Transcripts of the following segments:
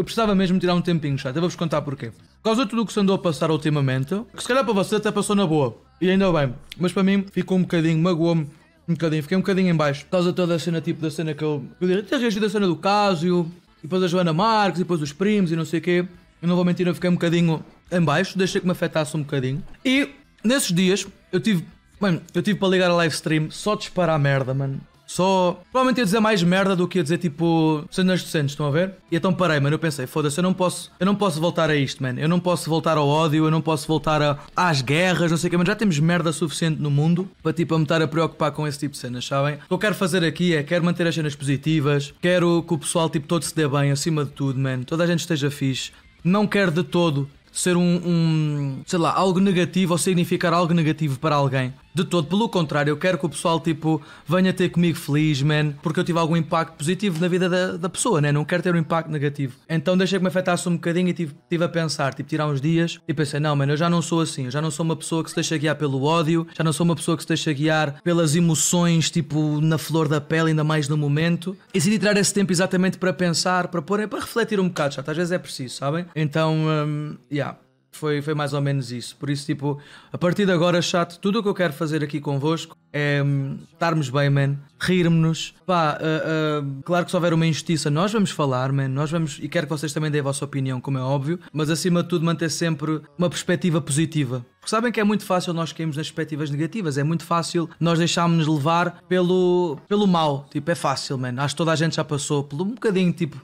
Eu precisava mesmo tirar um tempinho, chat. Eu vou-vos contar porquê. Por causa de tudo o que se andou a passar ultimamente, que se calhar para você até passou na boa. E ainda bem. Mas para mim ficou um bocadinho, magoou-me um bocadinho, fiquei um bocadinho em baixo. Por causa de toda a cena, tipo, da cena que eu... Eu diria, até reagido a cena do Cásio, e depois a Joana Marques, e depois os primos, e não sei o quê. Eu não vou mentir, eu fiquei um bocadinho em baixo, deixei que me afetasse um bocadinho. E, nesses dias, eu tive... Mano, eu tive para ligar a live stream só disparar merda, mano. Só. Provavelmente ia dizer mais merda do que ia dizer tipo cenas decentes, estão a ver? E então parei, mano. Eu pensei, foda-se, eu não posso, eu não posso voltar a isto, mano. Eu não posso voltar ao ódio, eu não posso voltar a, às guerras, não sei o que, mas já temos merda suficiente no mundo para tipo a me estar a preocupar com esse tipo de cenas, sabem? O que eu quero fazer aqui é quero manter as cenas positivas, quero que o pessoal tipo todo se dê bem acima de tudo, mano. Toda a gente esteja fixe. Não quero de todo ser um, um sei lá, algo negativo ou significar algo negativo para alguém. De todo, pelo contrário, eu quero que o pessoal tipo venha ter comigo feliz, man, porque eu tive algum impacto positivo na vida da, da pessoa, né? Não quero ter um impacto negativo. Então deixei que me afetasse um bocadinho e tive, tive a pensar, tipo, tirar uns dias e pensei, não, mano, eu já não sou assim, eu já não sou uma pessoa que se deixa guiar pelo ódio, já não sou uma pessoa que se deixa guiar pelas emoções, tipo, na flor da pele, ainda mais no momento. E decidi tirar esse tempo exatamente para pensar, para pôr, é para refletir um bocado, já, às vezes é preciso, sabem? Então, um, yeah. Foi, foi mais ou menos isso. Por isso, tipo, a partir de agora, chato, tudo o que eu quero fazer aqui convosco é hum, estarmos bem, man, rirmos-nos. Pá, uh, uh, claro que se houver uma injustiça, nós vamos falar, man, nós vamos, e quero que vocês também deem a vossa opinião, como é óbvio, mas acima de tudo manter sempre uma perspectiva positiva. Porque sabem que é muito fácil nós cairmos nas perspectivas negativas, é muito fácil nós deixarmos-nos levar pelo, pelo mal, tipo, é fácil, man. Acho que toda a gente já passou por um bocadinho, tipo,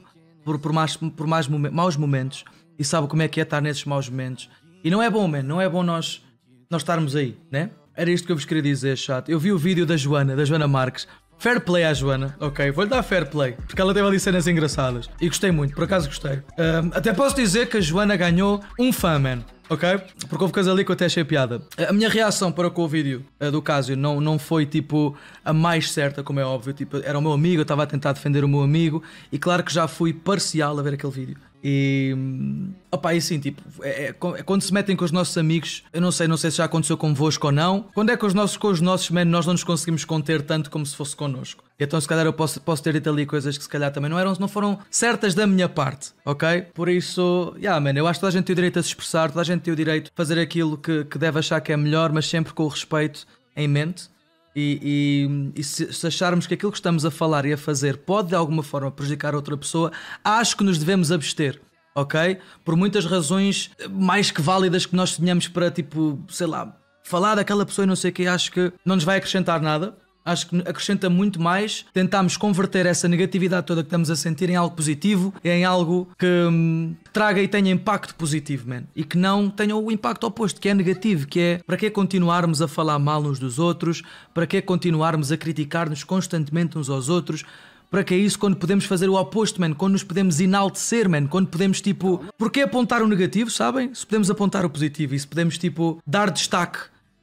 por, por, mais, por mais momen maus momentos e sabe como é que é estar nesses maus momentos. E não é bom, man, não é bom nós, nós estarmos aí, né? Era isto que eu vos queria dizer, chato. Eu vi o vídeo da Joana, da Joana Marques. Fair play à Joana, ok? Vou-lhe dar fair play, porque ela teve ali cenas engraçadas. E gostei muito, por acaso gostei. Um, até posso dizer que a Joana ganhou um fã, man ok? Porque houve coisa ali que eu até achei piada. A minha reação para com o vídeo uh, do Cásio não, não foi tipo a mais certa, como é óbvio. Tipo, era o meu amigo, eu estava a tentar defender o meu amigo e claro que já fui parcial a ver aquele vídeo. E. Hum, Opa, e assim, tipo, é, é, é, quando se metem com os nossos amigos, eu não sei, não sei se já aconteceu convosco ou não. Quando é que os nossos, com os nossos, man, nós não nos conseguimos conter tanto como se fosse connosco. Então, se calhar, eu posso, posso ter dito ali coisas que se calhar também não eram, não foram certas da minha parte, ok? Por isso, yeah, man, eu acho que toda a gente tem o direito a se expressar, toda a gente tem o direito a fazer aquilo que, que deve achar que é melhor, mas sempre com o respeito em mente e, e, e se, se, acharmos que aquilo que estamos a falar e a fazer pode de alguma forma prejudicar outra pessoa, acho que nos devemos abster. Ok? Por muitas razões mais que válidas que nós tenhamos para, tipo, sei lá, falar daquela pessoa e não sei o que, acho que não nos vai acrescentar nada. Acho que acrescenta muito mais tentarmos converter essa negatividade toda que estamos a sentir em algo positivo, em algo que hum, traga e tenha impacto positivo, man. E que não tenha o impacto oposto, que é negativo, que é para que continuarmos a falar mal uns dos outros, para que continuarmos a criticar-nos constantemente uns aos outros para que é isso quando podemos fazer o oposto, man, quando nos podemos enaltecer, man, quando podemos tipo, porque apontar o negativo, sabem? Se podemos apontar o positivo e se podemos tipo dar destaque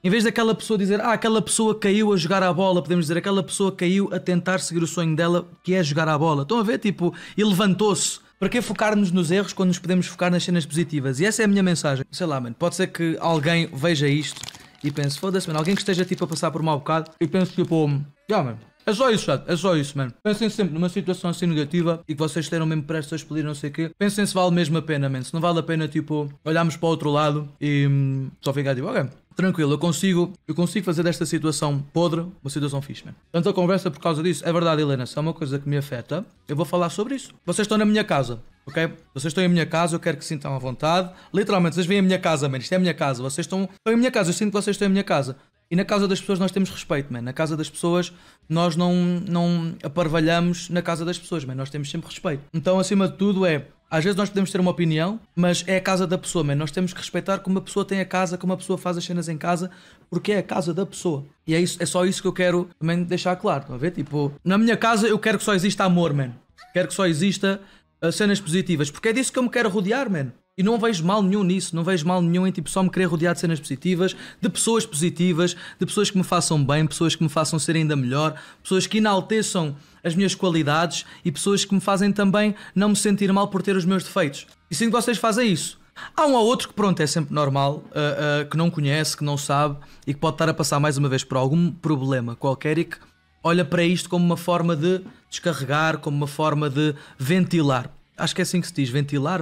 em vez daquela pessoa dizer, ah, aquela pessoa caiu a jogar a bola, podemos dizer, aquela pessoa caiu a tentar seguir o sonho dela, que é jogar a bola. Estão a ver? Tipo, e levantou-se. Para que focar-nos nos erros quando nos podemos focar nas cenas positivas? E essa é a minha mensagem. Sei lá, mano, pode ser que alguém veja isto e pense, foda-se, mano, alguém que esteja tipo a passar por um mau bocado e pense tipo, já, yeah, mano, é só isso, chat. É só isso, mano. Pensem sempre numa situação assim negativa e que vocês tenham mesmo prestes a expelir não sei o quê. Pensem se vale mesmo a pena, mano. Se não vale a pena, tipo, olharmos para o outro lado e hum, só ficar tipo, ok, tranquilo, eu consigo, eu consigo fazer desta situação podre uma situação fixe, man. Né? Tanto a conversa por causa disso, é verdade, Helena, se é uma coisa que me afeta, eu vou falar sobre isso. Vocês estão na minha casa, ok? Vocês estão em minha casa, eu quero que se sintam à vontade. Literalmente, vocês vêm à minha casa, man, isto é a minha casa, vocês estão, estão em minha casa, eu sinto que vocês estão em minha casa. E na casa das pessoas nós temos respeito, man. Na casa das pessoas nós não, não aparvalhamos na casa das pessoas, man. Nós temos sempre respeito. Então, acima de tudo, é às vezes nós podemos ter uma opinião, mas é a casa da pessoa, Mas Nós temos que respeitar como a pessoa tem a casa, como a pessoa faz as cenas em casa, porque é a casa da pessoa. E é, isso, é só isso que eu quero também deixar claro, estão a ver? Tipo, na minha casa eu quero que só exista amor, mano. Quero que só exista ah, cenas positivas, porque é disso que eu me quero rodear, mano. E não vejo mal nenhum nisso, não vejo mal nenhum em tipo só me querer rodear de cenas positivas, de pessoas positivas, de pessoas que me façam bem, pessoas que me façam ser ainda melhor, pessoas que enalteçam as minhas qualidades e pessoas que me fazem também não me sentir mal por ter os meus defeitos. E sinto que vocês fazem isso. Há um ou outro que, pronto, é sempre normal, uh, uh, que não conhece, que não sabe e que pode estar a passar mais uma vez por algum problema qualquer e que olha para isto como uma forma de descarregar, como uma forma de ventilar. Acho que é assim que se diz: ventilar.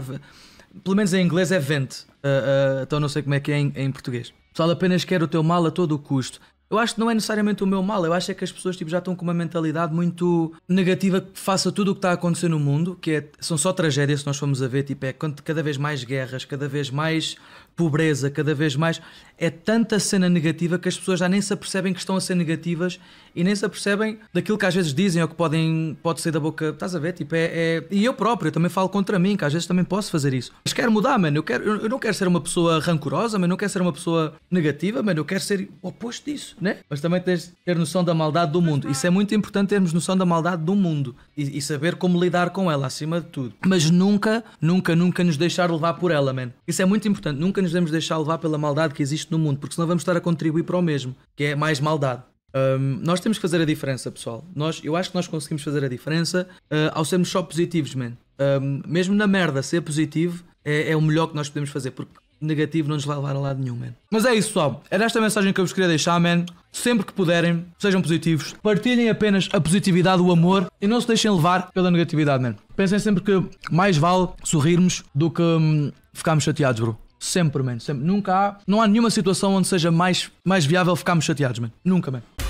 Pelo menos em inglês é vente. Uh, ah, uh, ah, então não sei como é que é em, em português. pessoal apenas quero o teu mal a todo o custo. Eu acho que não é necessariamente o meu mal, eu acho é que as pessoas tipo, já estão com uma mentalidade muito negativa que faça tudo o que está a acontecer no mundo, que é, são só tragédias se nós formos a ver, tipo, é cada vez mais guerras, cada vez mais pobreza cada vez mais, é tanta cena negativa que as pessoas já nem se apercebem que estão a ser negativas e nem se apercebem daquilo que às vezes dizem ou que podem, pode sair da boca. Estás a ver? Tipo, é, é... E eu próprio eu também falo contra mim, que às vezes também posso fazer isso. Mas quero mudar, mano. Eu, quero, eu não quero ser uma pessoa rancorosa, mas não quero ser uma pessoa negativa, mano. Eu quero ser o oposto disso, né? Mas também tens de ter noção da maldade do mundo. Isso é muito importante termos noção da maldade do mundo e, e saber como lidar com ela, acima de tudo. Mas nunca, nunca, nunca nos deixar levar por ela, mano. Isso é muito importante. Nunca nunca nos devemos deixar levar pela maldade que existe no mundo, porque senão vamos estar a contribuir para o mesmo, que é mais maldade. Um, nós temos que fazer a diferença, pessoal. Nós, eu acho que nós conseguimos fazer a diferença uh, ao sermos só positivos, man. Um, mesmo na merda, ser positivo é, é, o melhor que nós podemos fazer, porque negativo não nos vai levar a lado nenhum, man. Mas é isso, pessoal. Era esta a mensagem que eu vos queria deixar, man. Sempre que puderem, sejam positivos. Partilhem apenas a positividade, o amor e não se deixem levar pela negatividade, man. Pensem sempre que mais vale sorrirmos do que hum, ficarmos chateados, bro. Sempre, mano. Sempre. Nunca há. Não há nenhuma situação onde seja mais, mais viável ficarmos chateados, mano, Nunca, mano.